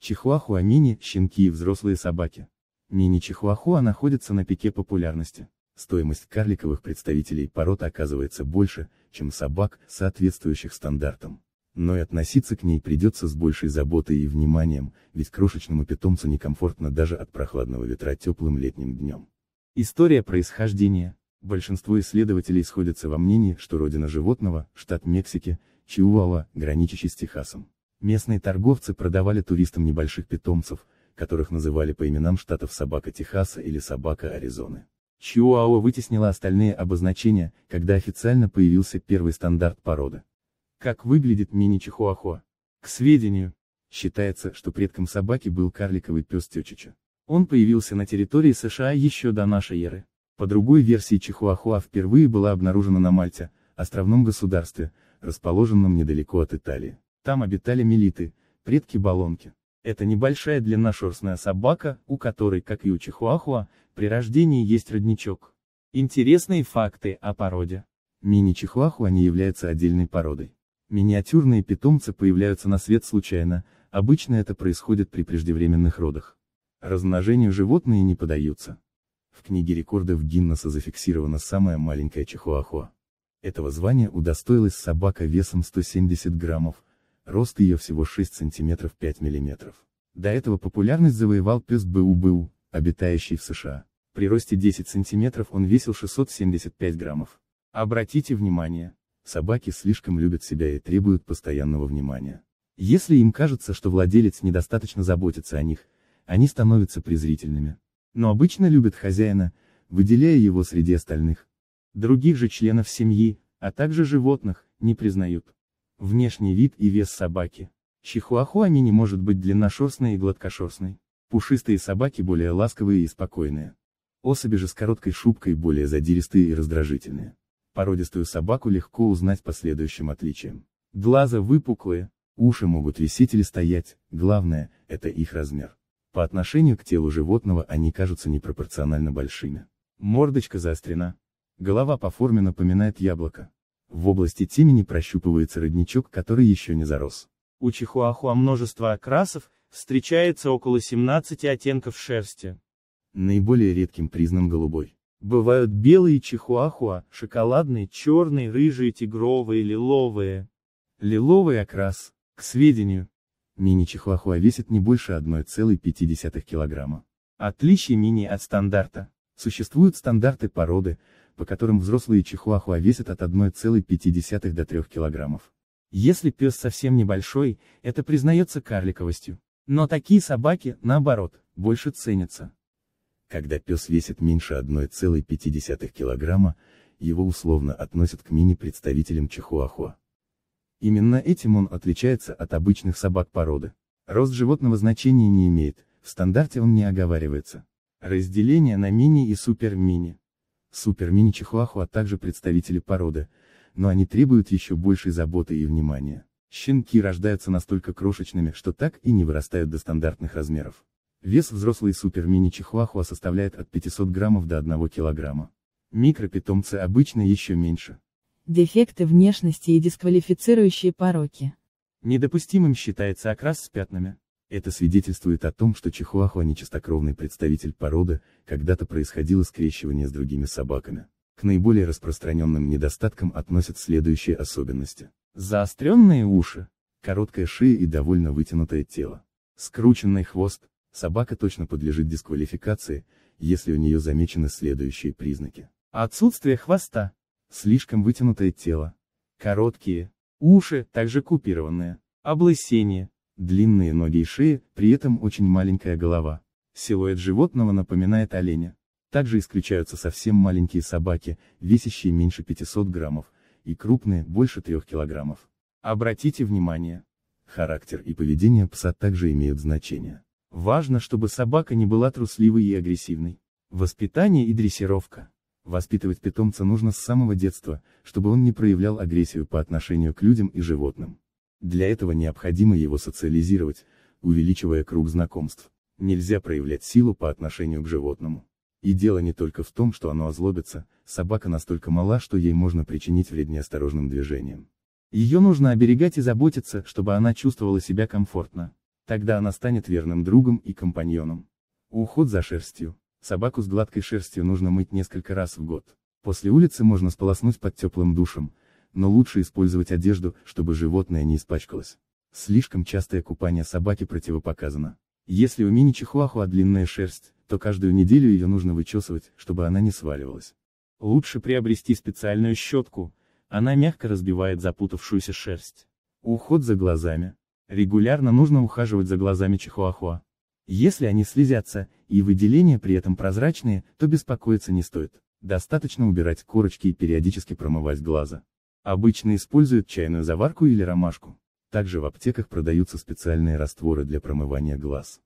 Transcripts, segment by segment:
Чихуахуа мини – щенки и взрослые собаки. Мини Чихуахуа находится на пике популярности. Стоимость карликовых представителей пород оказывается больше, чем собак, соответствующих стандартам. Но и относиться к ней придется с большей заботой и вниманием, ведь крошечному питомцу некомфортно даже от прохладного ветра теплым летним днем. История происхождения. Большинство исследователей сходятся во мнении, что родина животного, штат Мексики, Чиуала, граничащий с Техасом. Местные торговцы продавали туристам небольших питомцев, которых называли по именам штатов собака Техаса или собака Аризоны. Чиуауа вытеснила остальные обозначения, когда официально появился первый стандарт породы. Как выглядит мини-чихуахуа? К сведению, считается, что предком собаки был карликовый пес Тёчича. Он появился на территории США еще до нашей эры. По другой версии чихуахуа впервые была обнаружена на Мальте, островном государстве, расположенном недалеко от Италии. Там обитали мелиты, предки балонки. Это небольшая длинношерстная собака, у которой, как и у чихуахуа, при рождении есть родничок. Интересные факты о породе. Мини-чихуахуа не является отдельной породой. Миниатюрные питомцы появляются на свет случайно, обычно это происходит при преждевременных родах. Размножению животные не подаются. В книге рекордов Гиннесса зафиксирована самая маленькая чихуахуа. Этого звания удостоилась собака весом 170 граммов, Рост ее всего 6 см 5 мм. До этого популярность завоевал пес БУБУ, обитающий в США. При росте 10 см он весил 675 граммов. Обратите внимание, собаки слишком любят себя и требуют постоянного внимания. Если им кажется, что владелец недостаточно заботится о них, они становятся презрительными. Но обычно любят хозяина, выделяя его среди остальных. Других же членов семьи, а также животных, не признают. Внешний вид и вес собаки. Чихуахуа не может быть длинношерстной и гладкошерстной. Пушистые собаки более ласковые и спокойные. Особи же с короткой шубкой более задиристые и раздражительные. Породистую собаку легко узнать по следующим отличиям. Глаза выпуклые, уши могут висеть или стоять, главное, это их размер. По отношению к телу животного они кажутся непропорционально большими. Мордочка заострена. Голова по форме напоминает яблоко. В области темени прощупывается родничок, который еще не зарос. У чихуахуа множество окрасов, встречается около 17 оттенков шерсти. Наиболее редким признан голубой. Бывают белые чихуахуа, шоколадные, черные, рыжие, тигровые, лиловые. Лиловый окрас, к сведению. Мини-чихуахуа весит не больше 1,5 килограмма. Отличие мини от стандарта. Существуют стандарты породы, по которым взрослые чихуахуа весят от 1,5 до 3 килограммов. Если пес совсем небольшой, это признается карликовостью. Но такие собаки, наоборот, больше ценятся. Когда пес весит меньше 1,5 килограмма, его условно относят к мини-представителям чихуахуа. Именно этим он отличается от обычных собак породы. Рост животного значения не имеет, в стандарте он не оговаривается. Разделение на мини и супермини. Супермини чихуахуа также представители породы, но они требуют еще большей заботы и внимания. Щенки рождаются настолько крошечными, что так и не вырастают до стандартных размеров. Вес взрослой супермини чихуахуа составляет от 500 граммов до 1 килограмма. Микропитомцы обычно еще меньше. Дефекты внешности и дисквалифицирующие пороки. Недопустимым считается окрас с пятнами. Это свидетельствует о том, что чихуахуа не чистокровный представитель породы, когда-то происходило скрещивание с другими собаками. К наиболее распространенным недостаткам относят следующие особенности. Заостренные уши, короткая шея и довольно вытянутое тело. Скрученный хвост, собака точно подлежит дисквалификации, если у нее замечены следующие признаки. Отсутствие хвоста, слишком вытянутое тело, короткие, уши, также купированные, облысение, длинные ноги и шея, при этом очень маленькая голова. Силуэт животного напоминает оленя. Также исключаются совсем маленькие собаки, весящие меньше 500 граммов, и крупные, больше 3 килограммов. Обратите внимание, характер и поведение пса также имеют значение. Важно, чтобы собака не была трусливой и агрессивной. Воспитание и дрессировка. Воспитывать питомца нужно с самого детства, чтобы он не проявлял агрессию по отношению к людям и животным. Для этого необходимо его социализировать, увеличивая круг знакомств. Нельзя проявлять силу по отношению к животному. И дело не только в том, что оно озлобится, собака настолько мала, что ей можно причинить вред неосторожным движением. Ее нужно оберегать и заботиться, чтобы она чувствовала себя комфортно. Тогда она станет верным другом и компаньоном. Уход за шерстью. Собаку с гладкой шерстью нужно мыть несколько раз в год. После улицы можно сполоснуть под теплым душем, но лучше использовать одежду, чтобы животное не испачкалось. Слишком частое купание собаки противопоказано. Если у мини-чихуахуа длинная шерсть, то каждую неделю ее нужно вычесывать, чтобы она не сваливалась. Лучше приобрести специальную щетку, она мягко разбивает запутавшуюся шерсть. Уход за глазами. Регулярно нужно ухаживать за глазами чихуахуа. Если они слезятся, и выделения при этом прозрачные, то беспокоиться не стоит. Достаточно убирать корочки и периодически промывать глаза. Обычно используют чайную заварку или ромашку. Также в аптеках продаются специальные растворы для промывания глаз.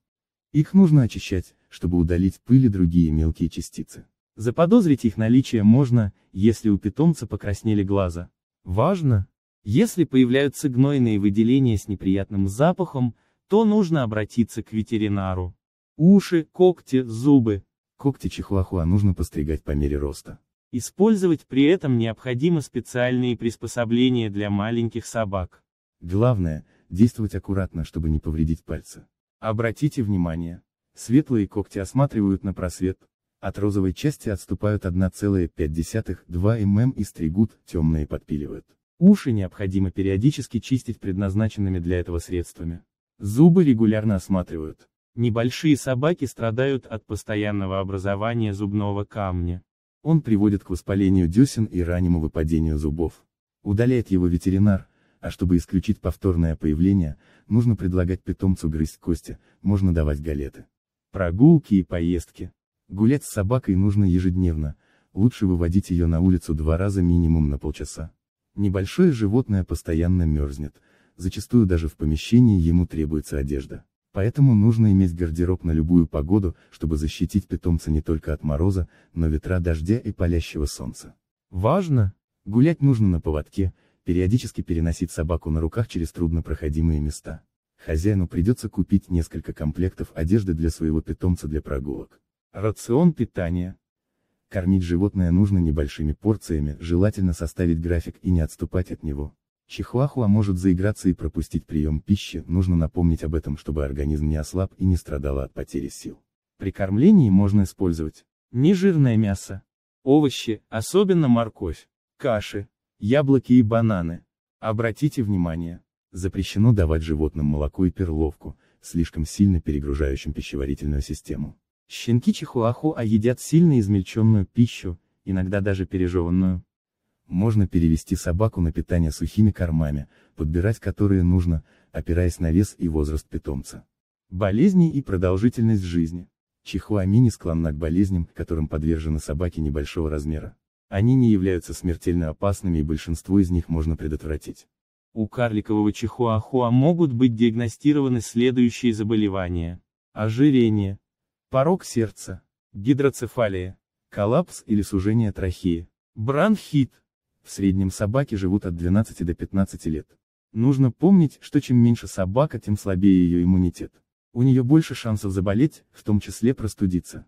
Их нужно очищать, чтобы удалить пыль и другие мелкие частицы. Заподозрить их наличие можно, если у питомца покраснели глаза. Важно! Если появляются гнойные выделения с неприятным запахом, то нужно обратиться к ветеринару. Уши, когти, зубы. Когти чихуахуа нужно постригать по мере роста. Использовать при этом необходимо специальные приспособления для маленьких собак. Главное, действовать аккуратно, чтобы не повредить пальцы. Обратите внимание, светлые когти осматривают на просвет, от розовой части отступают 1,5-2 мм и стригут, темные подпиливают. Уши необходимо периодически чистить предназначенными для этого средствами. Зубы регулярно осматривают. Небольшие собаки страдают от постоянного образования зубного камня. Он приводит к воспалению десен и раннему выпадению зубов. Удаляет его ветеринар, а чтобы исключить повторное появление, нужно предлагать питомцу грызть кости, можно давать галеты. Прогулки и поездки. Гулять с собакой нужно ежедневно, лучше выводить ее на улицу два раза минимум на полчаса. Небольшое животное постоянно мерзнет, зачастую даже в помещении ему требуется одежда. Поэтому нужно иметь гардероб на любую погоду, чтобы защитить питомца не только от мороза, но ветра дождя и палящего солнца. Важно! Гулять нужно на поводке, периодически переносить собаку на руках через труднопроходимые места. Хозяину придется купить несколько комплектов одежды для своего питомца для прогулок. Рацион питания. Кормить животное нужно небольшими порциями, желательно составить график и не отступать от него. Чихуахуа может заиграться и пропустить прием пищи, нужно напомнить об этом, чтобы организм не ослаб и не страдал от потери сил. При кормлении можно использовать нежирное мясо, овощи, особенно морковь, каши, яблоки и бананы. Обратите внимание, запрещено давать животным молоко и перловку, слишком сильно перегружающим пищеварительную систему. Щенки чихуахуа едят сильно измельченную пищу, иногда даже пережеванную. Можно перевести собаку на питание сухими кормами, подбирать которые нужно, опираясь на вес и возраст питомца. Болезни и продолжительность жизни. Чихуа не склонна к болезням, которым подвержены собаки небольшого размера. Они не являются смертельно опасными и большинство из них можно предотвратить. У карликового чихуахуа могут быть диагностированы следующие заболевания. Ожирение, порог сердца, гидроцефалия, коллапс или сужение трахеи, бронхит, в среднем собаки живут от 12 до 15 лет. Нужно помнить, что чем меньше собака, тем слабее ее иммунитет. У нее больше шансов заболеть, в том числе простудиться.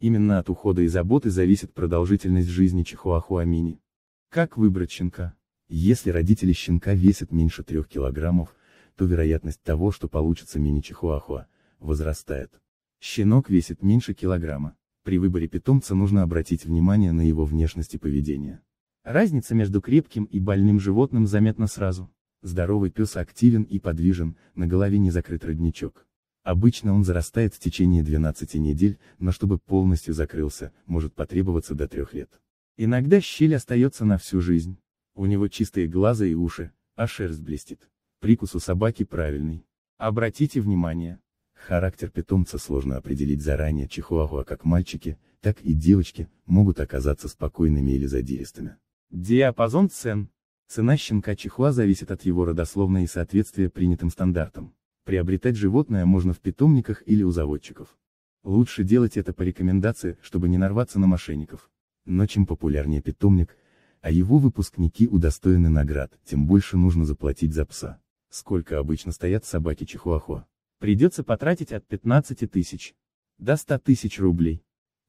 Именно от ухода и заботы зависит продолжительность жизни чихуахуамини. Как выбрать щенка? Если родители щенка весят меньше 3 килограммов, то вероятность того, что получится мини-чихуахуа, возрастает. Щенок весит меньше килограмма. При выборе питомца нужно обратить внимание на его внешность и поведение. Разница между крепким и больным животным заметна сразу. Здоровый пес активен и подвижен, на голове не закрыт родничок. Обычно он зарастает в течение 12 недель, но чтобы полностью закрылся, может потребоваться до трех лет. Иногда щель остается на всю жизнь. У него чистые глаза и уши, а шерсть блестит. Прикус у собаки правильный. Обратите внимание. Характер питомца сложно определить заранее чихуахуа как мальчики, так и девочки, могут оказаться спокойными или задиристыми. Диапазон цен. Цена щенка чихуа зависит от его родословной и соответствия принятым стандартам. Приобретать животное можно в питомниках или у заводчиков. Лучше делать это по рекомендации, чтобы не нарваться на мошенников. Но чем популярнее питомник, а его выпускники удостоены наград, тем больше нужно заплатить за пса. Сколько обычно стоят собаки чихуахуа? Придется потратить от 15 тысяч до 100 тысяч рублей.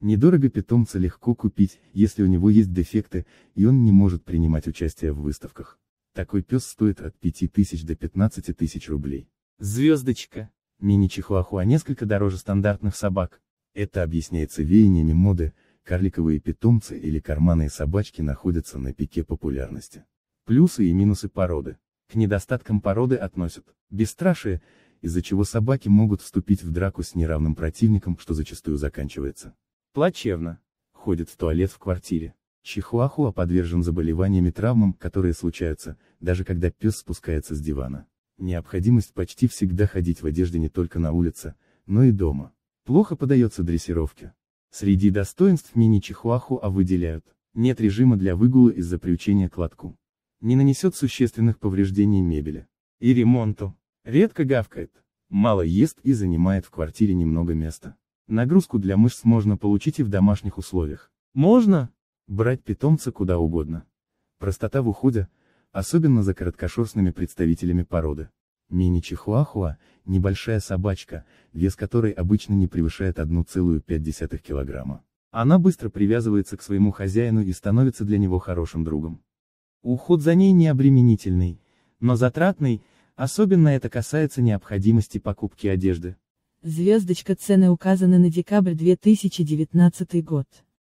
Недорого питомца легко купить, если у него есть дефекты, и он не может принимать участие в выставках. Такой пес стоит от 5000 до 15 тысяч рублей. Звездочка. Мини-чихуахуа несколько дороже стандартных собак. Это объясняется веяниями моды, карликовые питомцы или карманные собачки находятся на пике популярности. Плюсы и минусы породы. К недостаткам породы относят бесстрашие, из-за чего собаки могут вступить в драку с неравным противником, что зачастую заканчивается Плачевно. Ходит в туалет в квартире. Чихуахуа подвержен заболеваниям и травмам, которые случаются, даже когда пес спускается с дивана. Необходимость почти всегда ходить в одежде не только на улице, но и дома. Плохо подается дрессировке. Среди достоинств мини-чихуахуа выделяют. Нет режима для выгула из-за приучения к лотку. Не нанесет существенных повреждений мебели. И ремонту. Редко гавкает. Мало ест и занимает в квартире немного места. Нагрузку для мышц можно получить и в домашних условиях. Можно? Брать питомца куда угодно. Простота в уходе, особенно за короткошерстными представителями породы. Мини-чихуахуа – небольшая собачка, вес которой обычно не превышает 1,5 килограмма. Она быстро привязывается к своему хозяину и становится для него хорошим другом. Уход за ней не обременительный, но затратный, особенно это касается необходимости покупки одежды. Звездочка цены указаны на декабрь 2019 год.